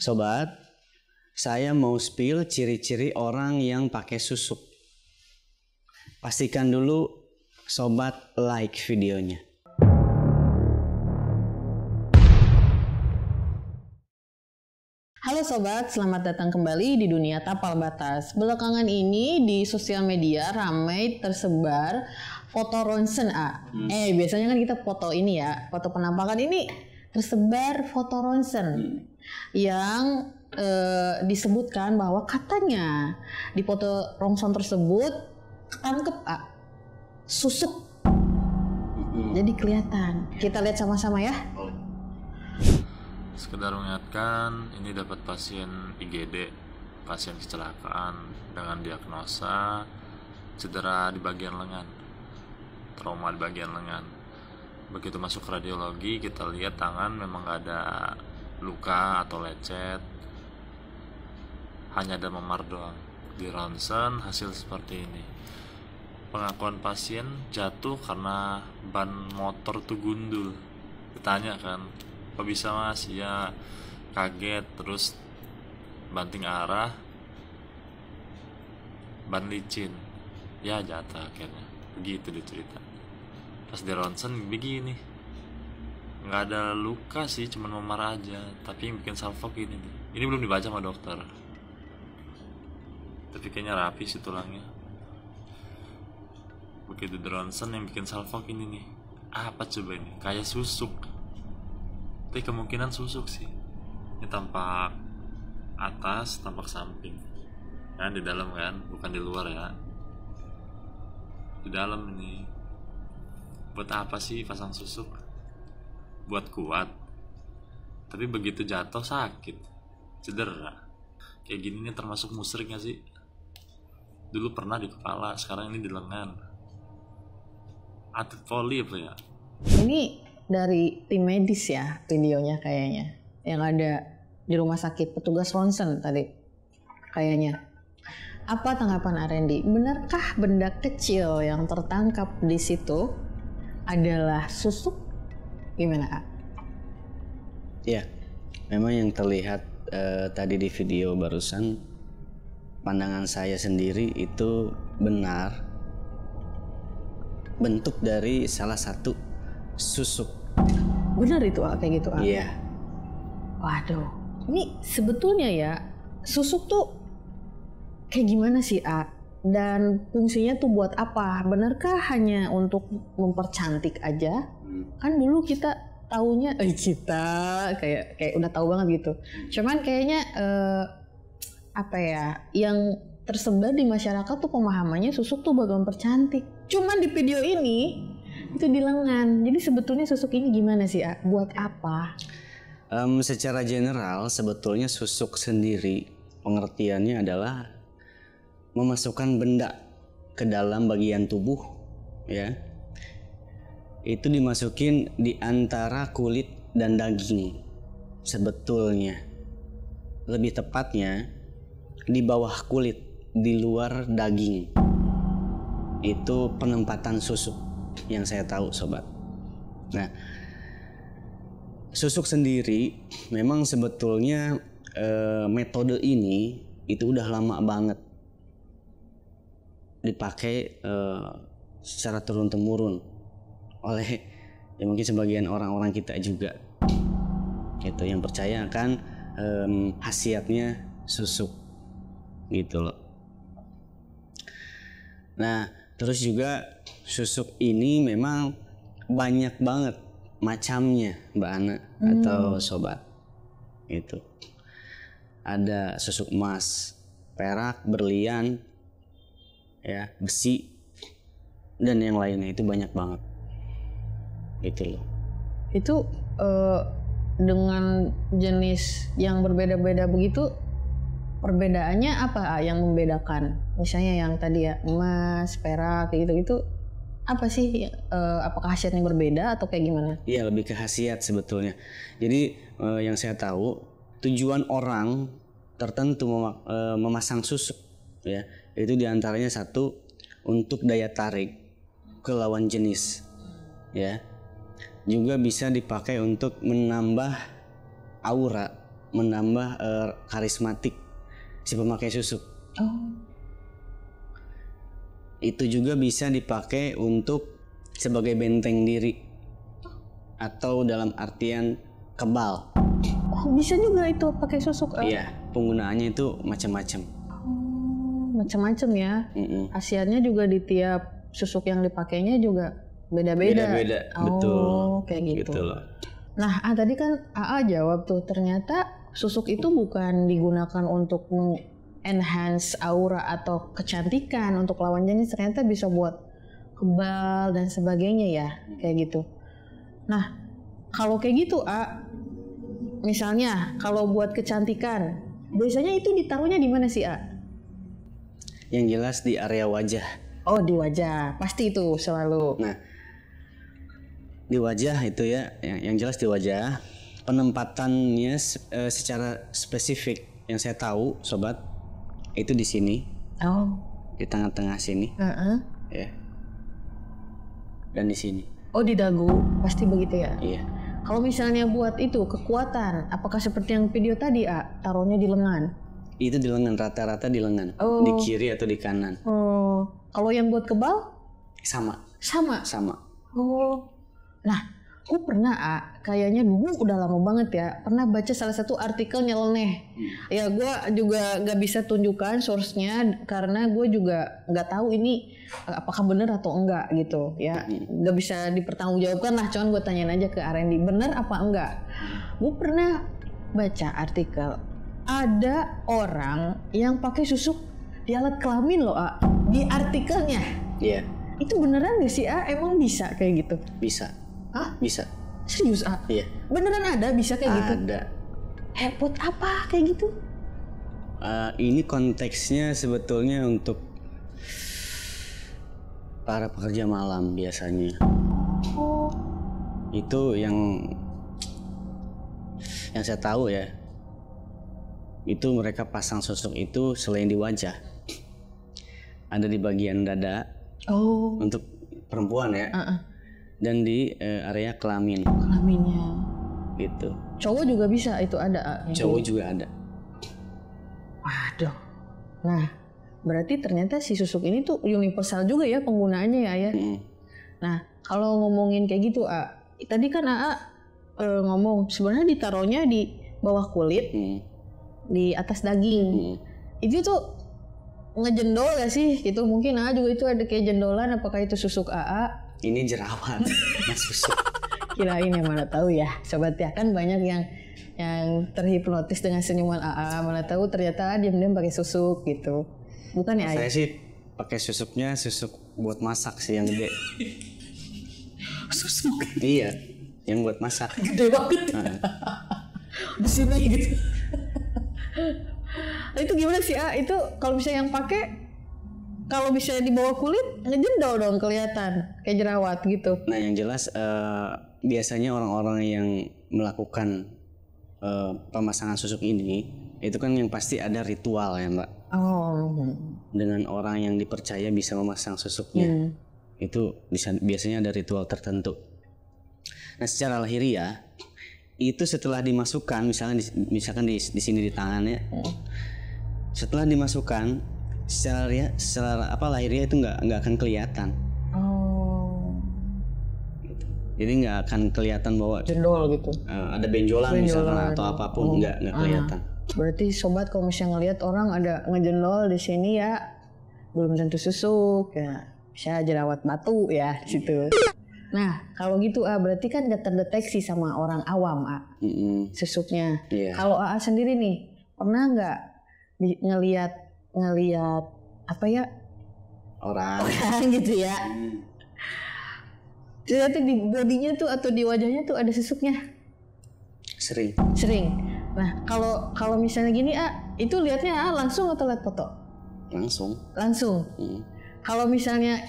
Sobat, saya mau spill ciri-ciri orang yang pakai susuk. Pastikan dulu sobat like videonya. Halo sobat, selamat datang kembali di dunia tapal batas. Belakangan ini di sosial media ramai tersebar foto ronsen A. Hmm. Eh, biasanya kan kita foto ini ya, foto penampakan ini tersebar foto ronsen. Hmm yang e, disebutkan bahwa katanya di foto rongsong tersebut ketangkep ah, susuk. Jadi kelihatan. Kita lihat sama-sama ya. Sekedar mengingatkan, ini dapat pasien IGD, pasien kecelakaan dengan diagnosa cedera di bagian lengan, trauma di bagian lengan. Begitu masuk radiologi, kita lihat tangan memang ada luka atau lecet hanya ada memar doang di ronsen hasil seperti ini pengakuan pasien jatuh karena ban motor tuh gundul ditanya kan kok bisa mas ya kaget terus banting arah ban licin ya jatuh akhirnya begitu dicerita pas di ronsen begini nggak ada luka sih cuman memar aja tapi yang bikin salvo ini nih ini belum dibaca sama dokter tapi kayaknya rapi sih tulangnya begitu Johnson yang bikin salvo ini nih apa coba ini kayak susuk tapi kemungkinan susuk sih ini tampak atas tampak samping kan di dalam kan bukan di luar ya di dalam ini buat apa sih pasang susuk buat kuat tapi begitu jatuh sakit cedera kayak gini nih termasuk musrik gak sih dulu pernah di kepala sekarang ini di lengan atlet volley apa ya ini dari tim medis ya videonya kayaknya yang ada di rumah sakit petugas ronsen tadi kayaknya apa tanggapan Arendi? Benarkah benda kecil yang tertangkap di situ adalah susuk Gimana, kak? Ya, memang yang terlihat uh, tadi di video barusan, pandangan saya sendiri itu benar bentuk dari salah satu susuk. Benar itu, kak, kayak gitu, kak? Iya. Waduh, ini sebetulnya ya, susuk tuh kayak gimana sih, A? dan fungsinya tuh buat apa? Benarkah hanya untuk mempercantik aja kan dulu kita tahunya eh kita kayak kayak udah tahu banget gitu cuman kayaknya eh, apa ya yang tersebar di masyarakat tuh pemahamannya susuk tuh bagian percantik cuman di video ini itu di lengan jadi sebetulnya susuk ini gimana sih A? buat apa um, secara general sebetulnya susuk sendiri pengertiannya adalah memasukkan benda ke dalam bagian tubuh ya itu dimasukin di antara kulit dan daging. Sebetulnya, lebih tepatnya di bawah kulit, di luar daging. Itu penempatan susuk yang saya tahu, sobat. Nah, susuk sendiri memang sebetulnya e, metode ini itu udah lama banget dipakai e, secara turun temurun oleh ya mungkin sebagian orang-orang kita juga gitu yang percaya akan um, khasiatnya susuk gitu loh. Nah terus juga susuk ini memang banyak banget macamnya Mbak Ana hmm. atau sobat itu ada susuk emas, perak, berlian, ya besi dan yang lainnya itu banyak banget gitu loh itu uh, dengan jenis yang berbeda-beda begitu perbedaannya apa ah, yang membedakan misalnya yang tadi ya emas perak gitu gitu apa sih uh, apakah khasiatnya berbeda atau kayak gimana iya lebih ke khasiat sebetulnya jadi uh, yang saya tahu tujuan orang tertentu mem uh, memasang susuk ya itu diantaranya satu untuk daya tarik ke lawan jenis ya juga bisa dipakai untuk menambah aura, menambah uh, karismatik si pemakai susuk. Oh. Itu juga bisa dipakai untuk sebagai benteng diri atau dalam artian kebal. Oh, bisa juga itu pakai susuk. Uh. Iya, penggunaannya itu macam-macam. Oh, macam-macam ya. Mm -mm. Asiannya juga di tiap susuk yang dipakainya juga Beda-beda. Beda-beda. Oh, betul. Kayak gitu. gitu loh. Nah, ah, tadi kan AA jawab tuh ternyata susuk itu bukan digunakan untuk enhance aura atau kecantikan untuk lawan jenis ternyata bisa buat kebal dan sebagainya ya kayak gitu. Nah, kalau kayak gitu A misalnya kalau buat kecantikan biasanya itu ditaruhnya di mana sih A? Yang jelas di area wajah. Oh, di wajah. Pasti itu selalu. Nah, di wajah itu ya yang, yang jelas di wajah penempatannya uh, secara spesifik yang saya tahu sobat itu di sini oh di tengah-tengah sini uh -uh. ya dan di sini oh di dagu pasti begitu ya iya kalau misalnya buat itu kekuatan apakah seperti yang video tadi A taruhnya di lengan itu di lengan rata-rata di lengan oh. di kiri atau di kanan oh kalau yang buat kebal sama sama sama oh Nah, aku pernah A, kayaknya dulu udah lama banget ya pernah baca salah satu artikel nyeleneh hmm. ya gue juga gak bisa tunjukkan source-nya karena gue juga nggak tahu ini eh, apakah benar atau enggak gitu ya hmm. Gak bisa dipertanggungjawabkan lah cuman gue tanyain aja ke R&D bener apa enggak gue pernah baca artikel ada orang yang pakai susuk di alat kelamin loh A. di artikelnya iya yeah. itu beneran gak sih A emang bisa kayak gitu bisa Hah? Bisa. Serius, ah? Iya. Beneran ada bisa kayak ada. gitu? Ada. buat apa kayak gitu? Uh, ini konteksnya sebetulnya untuk para pekerja malam biasanya. Oh. Itu yang yang saya tahu ya. Itu mereka pasang sosok itu selain di wajah. Ada di bagian dada. Oh. Untuk perempuan ya. Uh -uh dan di uh, area kelamin. Kelaminnya. Gitu. Cowok juga bisa itu ada. Ya? Cowok juga ada. Waduh. Nah, berarti ternyata si susuk ini tuh universal juga ya penggunaannya ya, ya. Hmm. Nah, kalau ngomongin kayak gitu, A, tadi kan AA e, ngomong sebenarnya ditaruhnya di bawah kulit, hmm. di atas daging. Hmm. Itu tuh ngejendol gak sih? Gitu mungkin AA juga itu ada kayak jendolan apakah itu susuk AA ini jerawat mas susuk. kirain yang mana tahu ya sobat ya kan banyak yang yang terhipnotis dengan senyuman AA mana tahu ternyata dia diam pakai susuk gitu bukan ya saya sih pakai susuknya susuk buat masak sih yang gede susuk iya yang buat masak gede banget nah. di sini gitu itu gimana sih A? itu kalau misalnya yang pakai kalau misalnya di bawah kulit ngejendol dong kelihatan kayak jerawat gitu. Nah yang jelas uh, biasanya orang-orang yang melakukan uh, pemasangan susuk ini itu kan yang pasti ada ritual ya mbak. Oh. Dengan orang yang dipercaya bisa memasang susuknya hmm. itu bisa, biasanya ada ritual tertentu. Nah secara lahiriah ya, itu setelah dimasukkan misalnya misalkan di, di sini di tangannya. Hmm. Setelah dimasukkan secara ya secara apa lahirnya itu nggak nggak akan kelihatan oh jadi nggak akan kelihatan bahwa jendol gitu uh, ada benjolan, benjolan misalnya atau apapun oh. nggak nggak kelihatan ah. berarti sobat kalau misalnya ngelihat orang ada ngejendol di sini ya belum tentu susuk ya bisa jerawat batu ya situ Nah, kalau gitu ah berarti kan gak terdeteksi sama orang awam ah mm-hmm. susuknya. Yeah. Kalau AA sendiri nih pernah nggak ngelihat ngeliat apa ya orang orang gitu ya hmm. ternyata di bodinya tuh atau di wajahnya tuh ada sesuknya sering sering nah kalau kalau misalnya gini ah itu liatnya ah langsung atau lihat foto langsung langsung hmm. kalau misalnya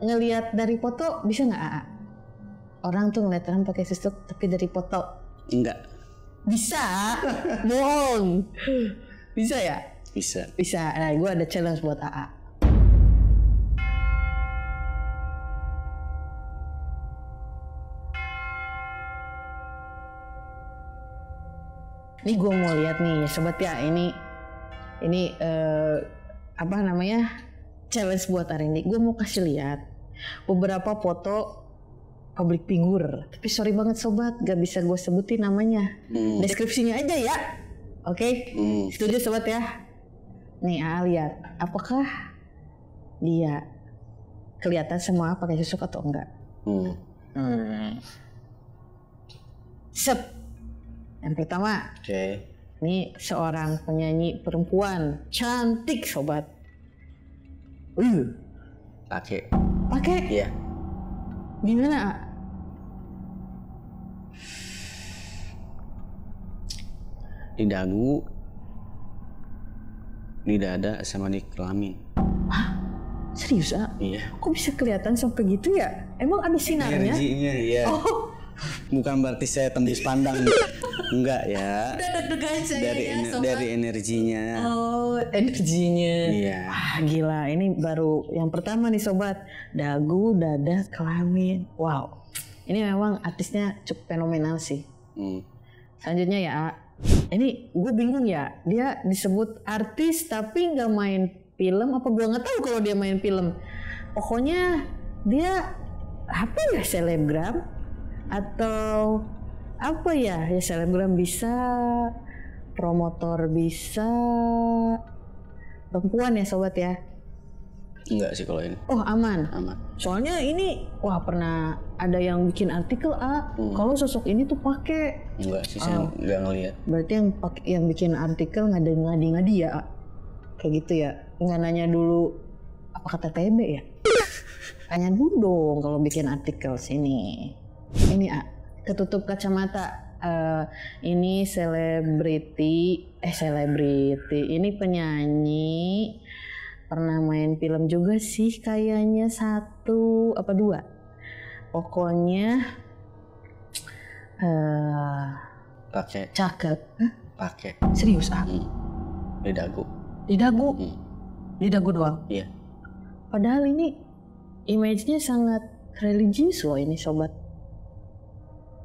ngelihat dari foto bisa nggak ah, ah orang tuh ngeliat orang pakai susuk tapi dari foto enggak bisa bohong bisa ya bisa. Bisa. Nah, gue ada challenge buat AA. Ini gue mau lihat nih, ya, sobat ya. Ini ini uh, apa namanya challenge buat hari ini Gue mau kasih lihat beberapa foto publik figur Tapi sorry banget sobat, gak bisa gue sebutin namanya. Hmm. Deskripsinya aja ya. Oke, okay? hmm. setuju sobat ya nih ah lihat apakah dia kelihatan semua pakai susuk atau enggak hmm. Hmm. sep yang pertama okay. ini seorang penyanyi perempuan cantik sobat uh pakai pakai iya gimana Di dagu di ada sama di kelamin. Hah? Serius, ah? Iya. Kok bisa kelihatan sampai gitu ya? Emang ada sinarnya? Energinya, iya. Oh. Bukan berarti saya tembus pandang. Enggak ya. dari ya, dari energinya. Oh, energinya. Iya. Wah, gila. Ini baru yang pertama nih, sobat. Dagu, dada, kelamin. Wow. Ini memang artisnya cukup fenomenal sih. Hmm. Selanjutnya ya, ini gue bingung ya dia disebut artis tapi nggak main film apa gue nggak tahu kalau dia main film pokoknya dia apa ya selebgram atau apa ya ya selebgram bisa promotor bisa perempuan ya sobat ya Enggak sih kalau ini. Oh aman. Aman. Soalnya ini wah pernah ada yang bikin artikel ah hmm. kalau sosok ini tuh pakai. Enggak sih saya oh. nggak ngeliat. Berarti yang pakai yang bikin artikel ngadi-ngadi ya ah. kayak gitu ya nggak nanya dulu apa kata TB ya? Tanya dulu dong kalau bikin artikel sini. Ini ah ketutup kacamata uh, ini selebriti eh selebriti ini penyanyi pernah main film juga sih kayaknya satu apa dua pokoknya uh, pakai cakep pakai serius ah hmm. di dagu di dagu hmm. di dagu doang iya padahal ini image-nya sangat religius loh ini sobat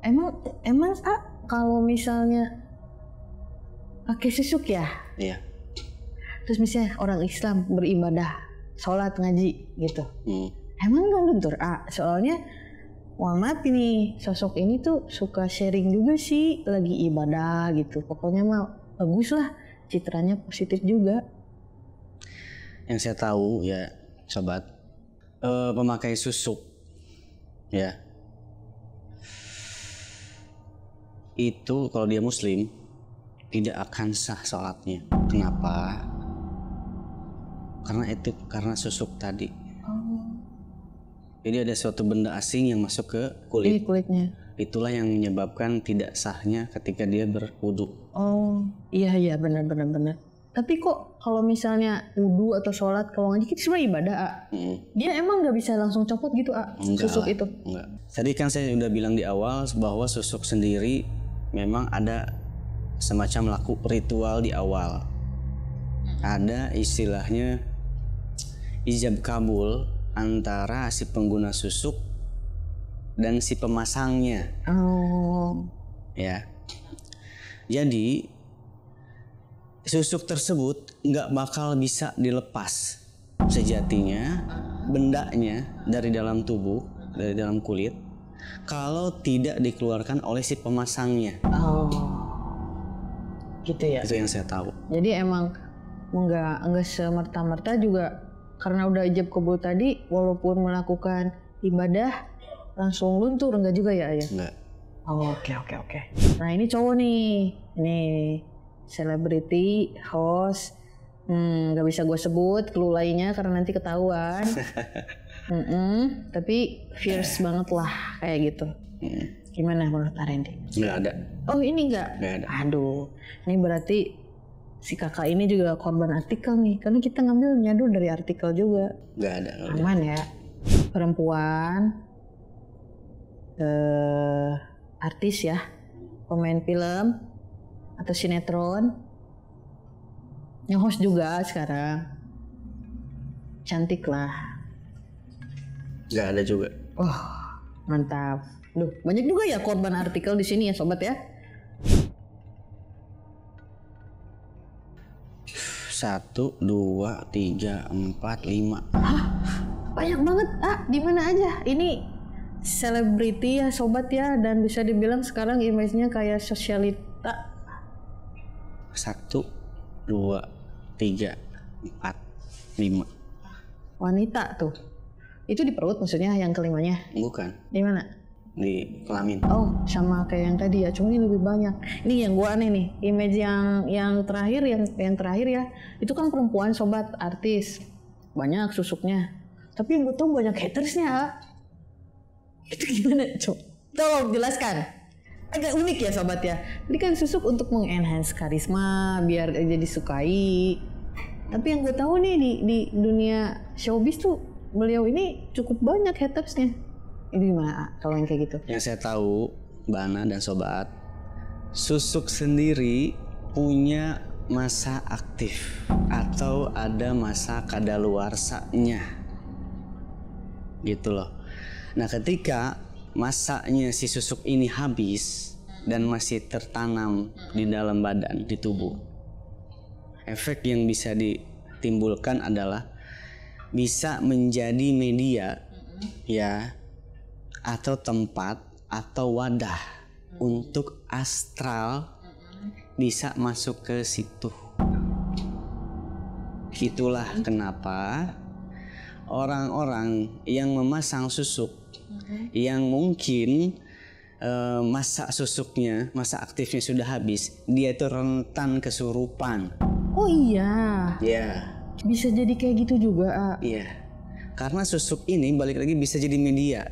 emang emang ah kalau misalnya pakai susuk ya iya terus misalnya orang Islam beribadah sholat ngaji gitu hmm. emang nggak luntur ah soalnya maaf ini sosok ini tuh suka sharing juga sih lagi ibadah gitu pokoknya mah bagus lah citranya positif juga yang saya tahu ya sobat uh, eh, pemakai susuk ya itu kalau dia muslim tidak akan sah sholatnya kenapa karena itu karena susuk tadi oh. jadi ada suatu benda asing yang masuk ke kulit Di kulitnya itulah yang menyebabkan tidak sahnya ketika dia berwudu oh iya iya benar benar benar tapi kok kalau misalnya wudhu atau sholat kalau ngaji itu semua ibadah A. Hmm. dia emang nggak bisa langsung copot gitu A, enggak susuk itu enggak tadi kan saya sudah bilang di awal bahwa susuk sendiri memang ada semacam laku ritual di awal hmm. ada istilahnya ijab kabul antara si pengguna susuk dan si pemasangnya. Oh. Ya. Jadi susuk tersebut nggak bakal bisa dilepas sejatinya bendanya dari dalam tubuh dari dalam kulit kalau tidak dikeluarkan oleh si pemasangnya. Oh. Gitu ya. Itu yang saya tahu. Jadi emang nggak nggak semerta-merta juga karena udah ijab kabul tadi walaupun melakukan ibadah langsung luntur enggak juga ya ayah? Enggak. Oh, oke okay, oke okay, oke. Okay. Nah, ini cowok nih. ini selebriti, host. Hmm, gak bisa gue sebut lainnya karena nanti ketahuan. mm -mm, tapi fierce banget lah kayak gitu. Mm. Gimana menurut Arendi? Nggak ada. Oh ini nggak? Nggak ada. Aduh, ini berarti si kakak ini juga korban artikel nih karena kita ngambil nyadur dari artikel juga nggak ada gak aman ya perempuan eh, artis ya pemain film atau sinetron yang host juga sekarang cantik lah nggak ada juga oh mantap Duh, banyak juga ya korban artikel di sini ya sobat ya satu dua tiga empat lima Hah? banyak banget ah di mana aja ini selebriti ya sobat ya dan bisa dibilang sekarang image kayak sosialita satu dua tiga empat lima wanita tuh itu di perut maksudnya yang kelimanya bukan di mana di kelamin. Oh, sama kayak yang tadi ya, cuma ini lebih banyak. Ini yang gua aneh nih, image yang yang terakhir yang yang terakhir ya, itu kan perempuan sobat artis. Banyak susuknya. Tapi yang gue tahu banyak hatersnya. Itu gimana, Cok? Tolong jelaskan. Agak unik ya sobat ya. ini kan susuk untuk mengenhance karisma, biar jadi sukai. Tapi yang gue tahu nih di, di dunia showbiz tuh beliau ini cukup banyak hatersnya ini gimana kalau yang kayak gitu? Yang saya tahu, Mbak Ana dan Sobat, susuk sendiri punya masa aktif atau ada masa kadaluarsanya gitu loh. Nah ketika masanya si susuk ini habis dan masih tertanam di dalam badan, di tubuh, efek yang bisa ditimbulkan adalah bisa menjadi media ya atau tempat atau wadah hmm. untuk astral hmm. bisa masuk ke situ. Itulah hmm. kenapa orang-orang yang memasang susuk hmm. yang mungkin uh, eh, masa susuknya, masa aktifnya sudah habis, dia itu rentan kesurupan. Oh iya. Ya. Yeah. Bisa jadi kayak gitu juga. Iya. Karena susuk ini balik lagi bisa jadi media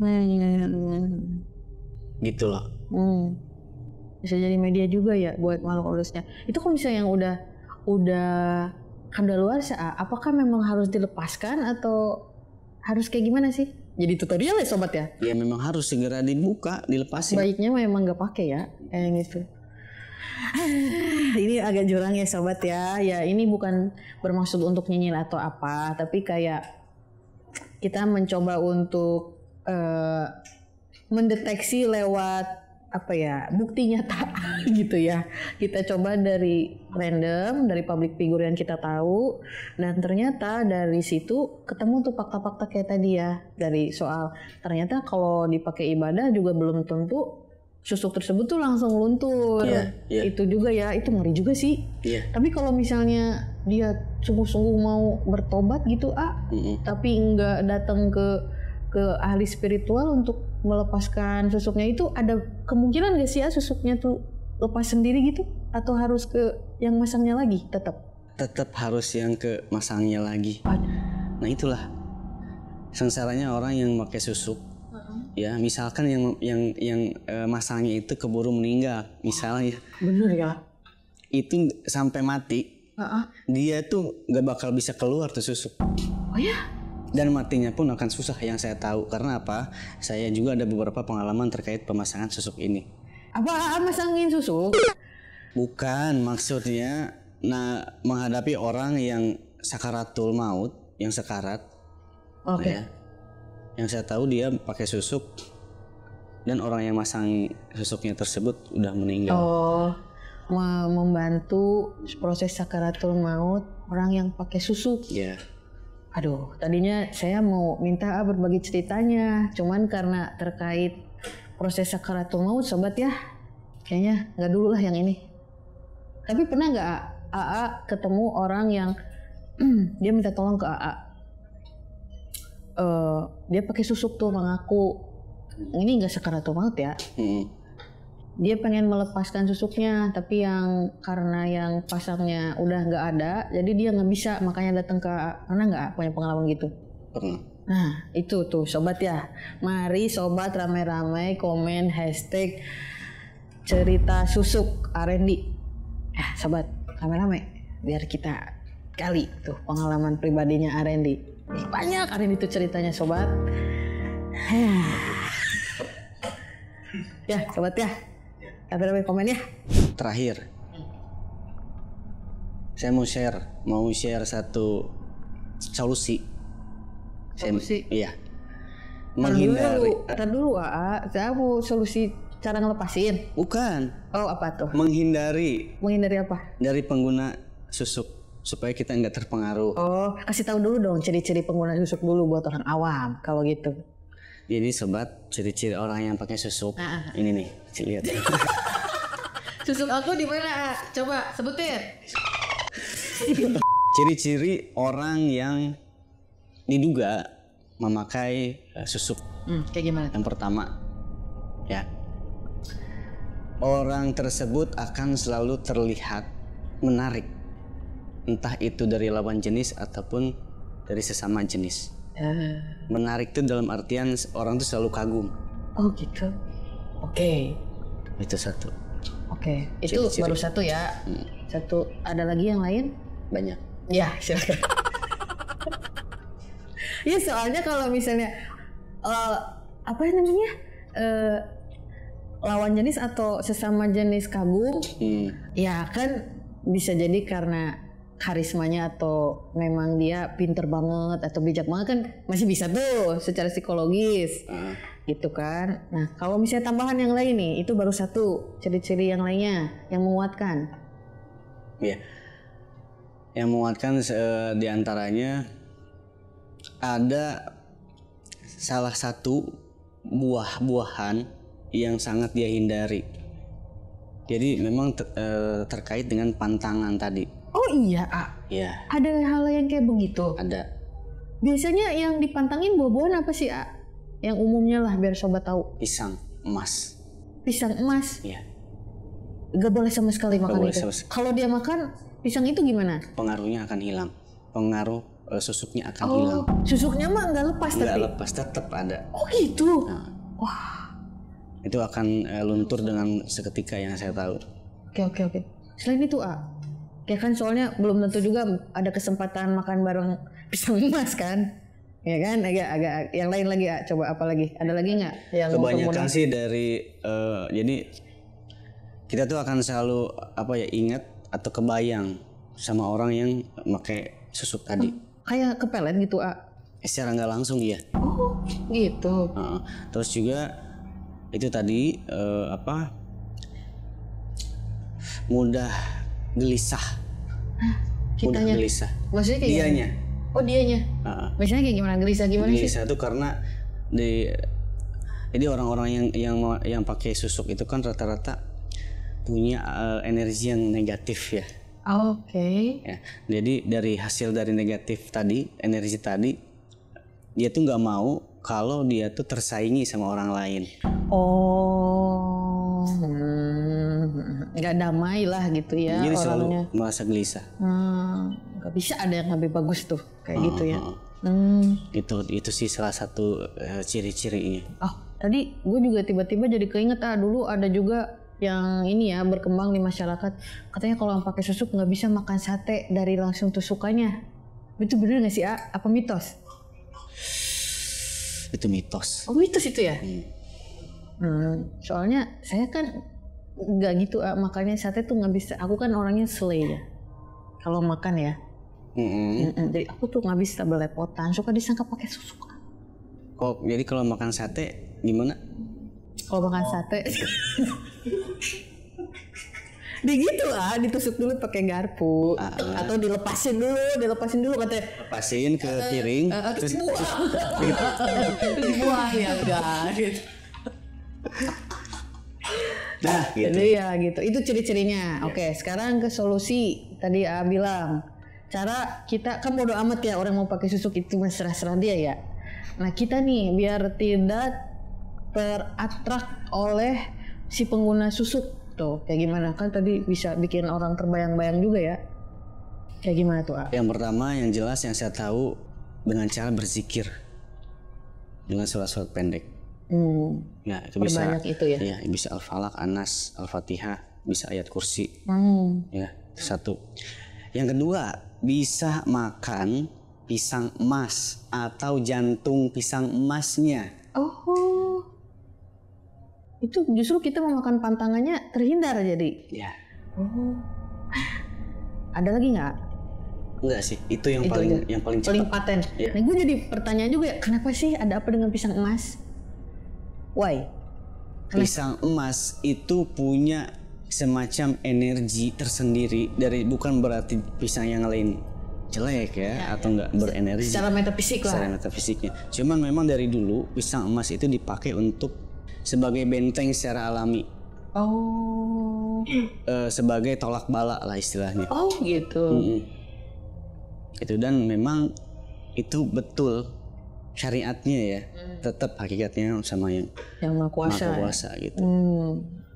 Hmm. Gitu loh. Hmm. Bisa jadi media juga ya buat makhluk halusnya. Itu kalau misalnya yang udah udah kadaluarsa, apakah memang harus dilepaskan atau harus kayak gimana sih? Jadi tutorial ya sobat ya? Ya memang harus segera dibuka, dilepasin. Baiknya memang gak pakai ya, yang itu. ini agak jurang ya sobat ya. Ya ini bukan bermaksud untuk nyinyir atau apa, tapi kayak kita mencoba untuk uh, mendeteksi lewat apa ya bukti nyata gitu ya kita coba dari random dari public figure yang kita tahu dan ternyata dari situ ketemu tuh fakta-fakta kayak tadi ya dari soal ternyata kalau dipakai ibadah juga belum tentu susuk tersebut tuh langsung luntur. Yeah, yeah. Itu juga ya, itu ngeri juga sih. Yeah. Tapi kalau misalnya dia sungguh-sungguh mau bertobat gitu, ah, mm -hmm. tapi nggak datang ke ke ahli spiritual untuk melepaskan susuknya itu ada kemungkinan gak sih ya susuknya tuh lepas sendiri gitu atau harus ke yang masangnya lagi tetap tetap harus yang ke masangnya lagi Aduh. nah itulah sengsaranya orang yang pakai susuk uh -huh. ya misalkan yang yang yang uh, masangnya itu keburu meninggal misalnya bener ya itu sampai mati uh -huh. dia tuh gak bakal bisa keluar tuh susuk oh ya dan matinya pun akan susah yang saya tahu karena apa saya juga ada beberapa pengalaman terkait pemasangan susuk ini apa masangin susuk bukan maksudnya nah menghadapi orang yang sakaratul maut yang sekarat oke okay. ya, yang saya tahu dia pakai susuk dan orang yang masang susuknya tersebut udah meninggal oh membantu proses sakaratul maut orang yang pakai susuk. Ya. Yeah. Aduh, tadinya saya mau minta A ah berbagi ceritanya, cuman karena terkait proses sakaratul maut sobat ya, kayaknya nggak dulu lah yang ini. Tapi pernah nggak AA ketemu orang yang dia minta tolong ke AA? Uh, eh, dia pakai susuk tuh mengaku ini nggak sakaratul maut ya? Hmm dia pengen melepaskan susuknya tapi yang karena yang pasangnya udah nggak ada jadi dia nggak bisa makanya datang ke pernah nggak punya pengalaman gitu pernah nah itu tuh sobat ya mari sobat ramai-ramai komen hashtag cerita susuk Arendi eh sobat ramai-ramai biar kita kali tuh pengalaman pribadinya Arendi banyak Arendi tuh ceritanya sobat ya sobat ya ada lebih komen ya? Terakhir, saya mau share, mau share satu solusi. Solusi? Saya, iya. Ya, Menghindari. Ntar dulu, Aa. Saya mau solusi cara ngelepasin. Bukan. Oh apa tuh? Menghindari. Menghindari apa? Dari pengguna susuk supaya kita nggak terpengaruh. Oh, kasih tahu dulu dong ciri-ciri pengguna susuk dulu buat orang awam kalau gitu ini sobat ciri-ciri orang yang pakai susuk ah, ah, ah. ini nih lihat susuk aku di mana coba sebutin ciri-ciri orang yang diduga memakai uh, eh, susuk hmm, kayak gimana yang pertama ya orang tersebut akan selalu terlihat menarik entah itu dari lawan jenis ataupun dari sesama jenis Eh. Menarik tuh dalam artian orang tuh selalu kagum. Oh gitu. Oke. Okay. Itu satu. Oke, okay. itu Ciri-ciri. baru satu ya. Hmm. Satu ada lagi yang lain? Banyak. Ya, silakan. ya soalnya kalau misalnya uh, apa namanya? Uh, lawan jenis atau sesama jenis kagum, hmm. ya kan bisa jadi karena karismanya atau memang dia pinter banget atau bijak banget kan masih bisa tuh secara psikologis uh. gitu kan nah kalau misalnya tambahan yang lain nih itu baru satu ciri-ciri yang lainnya yang menguatkan ya yeah. yang menguatkan uh, eh, diantaranya ada salah satu buah-buahan yang sangat dia hindari jadi memang eh, terkait dengan pantangan tadi Oh iya, ah. Iya. Ada hal yang kayak begitu? Ada. Biasanya yang dipantangin buah-buahan apa sih, Yang umumnya lah biar sobat tahu. Pisang emas. Pisang emas? Iya. Gak boleh sama sekali Gak makan boleh itu. Kalau dia makan pisang itu gimana? Pengaruhnya akan hilang. Pengaruh uh, susuknya akan oh, hilang. Susuknya mah nggak lepas nggak tapi. Nggak lepas tetap ada. Oh gitu. Nah. Wah. Itu akan uh, luntur dengan seketika yang saya tahu. Oke oke oke. Selain itu A, Ya kan soalnya belum tentu juga ada kesempatan makan bareng pisang emas kan. Ya kan agak agak yang lain lagi ya coba apa lagi? Ada lagi nggak yang kebanyakan sih dari uh, jadi kita tuh akan selalu apa ya ingat atau kebayang sama orang yang pakai susuk tadi. Oh, kayak kepelet gitu, A. Ah. Eh, secara nggak langsung ya. Oh, gitu. Uh, terus juga itu tadi uh, apa? mudah gelisah. Hah, Mudah gelisah. Maksudnya kayak dianya. Gimana? Oh, dianya. Uh, Biasanya kayak gimana gelisah gimana gelisah sih? Gelisah tuh karena di jadi orang-orang yang yang yang pakai susuk itu kan rata-rata punya uh, energi yang negatif ya. Oh, Oke. Okay. Ya, jadi dari hasil dari negatif tadi, energi tadi, dia tuh nggak mau kalau dia tuh tersaingi sama orang lain. Oh nggak damai lah gitu ya Jadi orangnya. Selalu merasa gelisah. Hmm, nggak hmm, bisa ada yang lebih bagus tuh kayak hmm. gitu ya. Hmm. hmm. Itu itu sih salah satu uh, ciri-cirinya. Oh tadi gue juga tiba-tiba jadi keinget ah dulu ada juga yang ini ya berkembang di masyarakat katanya kalau yang pakai susuk nggak bisa makan sate dari langsung tusukannya itu bener nggak sih ah? apa mitos itu mitos oh mitos itu ya hmm. Hmm, soalnya saya kan nggak gitu uh, makanya sate tuh nggak bisa aku kan orangnya slay ya kalau makan ya mm-hmm. jadi aku tuh nggak bisa belepotan suka disangka pakai susu kok jadi kalau makan sate gimana kalau makan oh. sate di gitu ah ditusuk dulu pakai garpu uh, atau dilepasin dulu dilepasin dulu katanya lepasin ke eh, piring uh, uh, terus buah terus ya udah gitu Nah, gitu. Jadi ya gitu. Itu ciri-cirinya. Yes. Iya. Oke, sekarang ke solusi. Tadi A bilang cara kita kan bodo amat ya orang mau pakai susuk itu serah-serah dia ya. Nah, kita nih biar tidak teratrak oleh si pengguna susuk tuh kayak gimana kan tadi bisa bikin orang terbayang-bayang juga ya kayak gimana tuh A? yang pertama yang jelas yang saya tahu dengan cara berzikir dengan surat-surat pendek Hmm. Ya, itu bisa itu ya. ya bisa Al-Falaq, Anas, Al-Fatihah, bisa ayat kursi. Hmm. Ya, satu. Yang kedua, bisa makan pisang emas atau jantung pisang emasnya. Oh. Itu justru kita memakan pantangannya terhindar jadi. Ya. Oh. Ada lagi nggak? Enggak sih, itu yang itu paling yang paling cepat. Paling paten. Ya. Nah, gue jadi pertanyaan juga, kenapa sih ada apa dengan pisang emas? Why? Pisang emas itu punya semacam energi tersendiri dari bukan berarti pisang yang lain jelek ya, ya atau enggak ya. berenergi. Secara metafisik lah. Secara metafisiknya. Cuman memang dari dulu pisang emas itu dipakai untuk sebagai benteng secara alami. Oh. E, sebagai tolak bala lah istilahnya. Oh gitu. Mm -mm. Itu dan memang itu betul syariatnya ya hmm. tetap hakikatnya sama yang yang maha kuasa, ya? gitu hmm.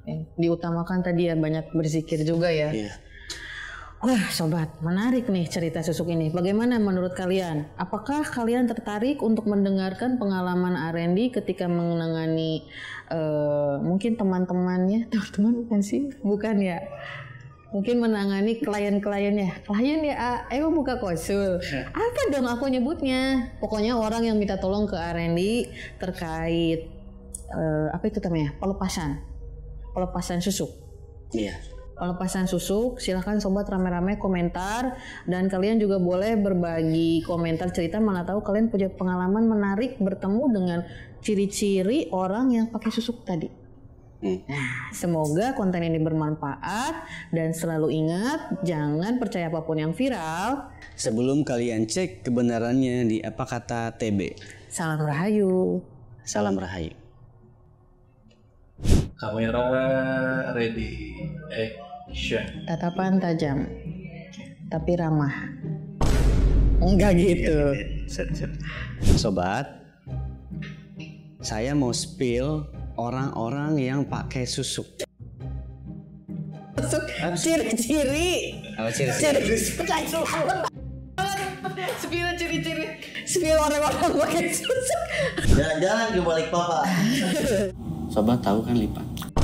Eh, diutamakan tadi ya banyak berzikir juga ya yeah. Wah sobat, menarik nih cerita susuk ini. Bagaimana menurut kalian? Apakah kalian tertarik untuk mendengarkan pengalaman Arendi ketika menangani uh, eh, mungkin teman-temannya? Teman-teman bukan sih? Bukan ya? mungkin menangani klien-kliennya. Klien ya, A, ah, emang buka konsul. Ya. Apa dong aku nyebutnya? Pokoknya orang yang minta tolong ke R&D terkait uh, apa itu namanya? Pelepasan. Pelepasan susuk. Iya. Pelepasan susuk, silahkan sobat rame-rame komentar dan kalian juga boleh berbagi komentar cerita mana tahu kalian punya pengalaman menarik bertemu dengan ciri-ciri orang yang pakai susuk tadi semoga konten ini bermanfaat dan selalu ingat jangan percaya apapun yang viral sebelum kalian cek kebenarannya di apa kata TB. Salam rahayu. Salam rahayu. Kamera ready action. Tatapan tajam tapi ramah. Enggak iya, iya, gitu. Iya. Sobat, saya mau spill orang-orang yang pakai susuk ciri-ciri apa ciri-ciri spill ciri-ciri spill orang-orang pakai susuk Jangan-jangan ke balik papa sobat tahu kan lipat